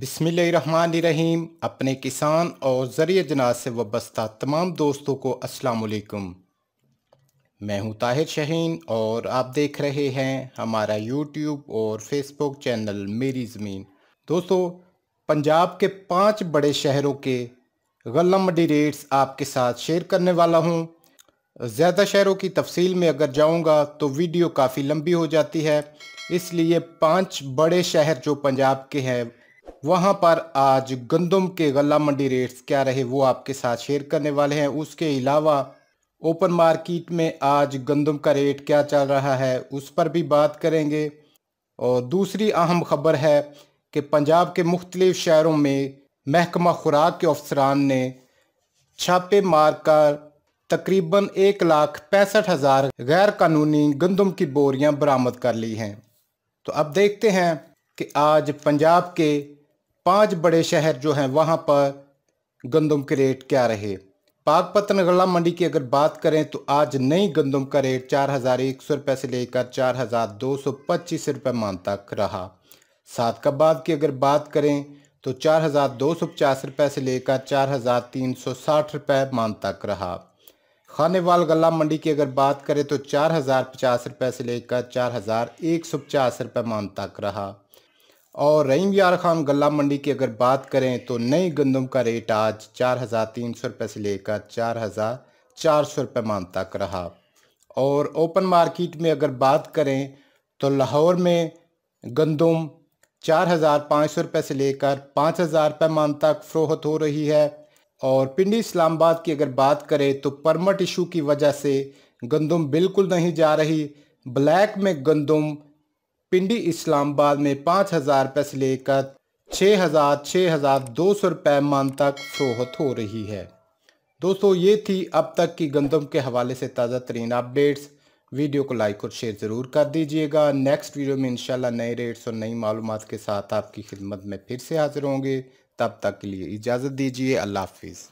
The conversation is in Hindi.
बिसमीम अपने किसान और ज़रिए जनाज से वाबस्ता तमाम दोस्तों को असलकुम मैं हूं ताहिर शहीन और आप देख रहे हैं हमारा यूट्यूब और फेसबुक चैनल मेरी ज़मीन दोस्तों पंजाब के पांच बड़े शहरों के गल्ला मंडी रेट्स आपके साथ शेयर करने वाला हूं ज़्यादा शहरों की तफसील में अगर जाऊंगा तो वीडियो काफ़ी लंबी हो जाती है इसलिए पांच बड़े शहर जो पंजाब के हैं वहाँ पर आज गंदम के गला मंडी रेट्स क्या रहे वो आपके साथ शेयर करने वाले हैं उसके अलावा ओपन मार्केट में आज गंदम का रेट क्या चल रहा है उस पर भी बात करेंगे और दूसरी अहम खबर है कि पंजाब के मुख्तलिफ शहरों में महकमा खुराक के अफसरान ने छापे मार कर तकरीबन एक लाख पैंसठ हज़ार गैर कानूनी गंदम की बोरियां बरामद कर ली हैं तो अब देखते हैं कि आज पंजाब के पांच बड़े शहर जो हैं वहाँ पर गंदम के रेट क्या रहे पाकपतन गला मंडी की अगर बात करें तो आज नई गंदम का रेट चार हज़ार एक सौ रुपये से लेकर चार हज़ार दो सौ पच्चीस रुपये मान तक रहा सादकाबाद की अगर बात करें तो चार हज़ार दो सौ पचास रुपये से लेकर चार हज़ार तीन सौ साठ रुपये मान तक रहा खानेवाल गला मंडी की अगर बात करें तो चार हज़ार पचास रुपये से लेकर चार हज़ार एक सौ पचास रुपये मान तक रहा और रहीम यार खान गला मंडी की अगर बात करें तो नई गंदम का रेट आज चार हज़ार तीन सौ रुपये से लेकर चार हज़ार चार सौ रुपये मान तक रहा और ओपन मार्केट में अगर बात करें तो लाहौर में गंदम चार हज़ार पाँच सौ रुपये से लेकर पाँच हज़ार रुपये मान तक फ़रोहत हो रही है और पिंडी इस्लामाबाद की अगर बात करें तो परमट इशू की वजह से गंदम बिल्कुल नहीं जा रही ब्लैक में गंदम पिंडी इस्लामाबाद में पाँच हज़ार रुपये से लेकर छः हज़ार छः हज़ार दो सौ रुपये मान तक फरोहत हो रही है दोस्तों ये थी अब तक की गंदम के हवाले से ताज़ा तरीन अपडेट्स वीडियो को लाइक और शेयर ज़रूर कर दीजिएगा नेक्स्ट वीडियो में इंशाल्लाह नए रेट्स और नई मालूम के साथ आपकी खिदमत में फिर से हाजिर होंगे तब तक के लिए इजाज़त दीजिए अल्लाह हाफिज़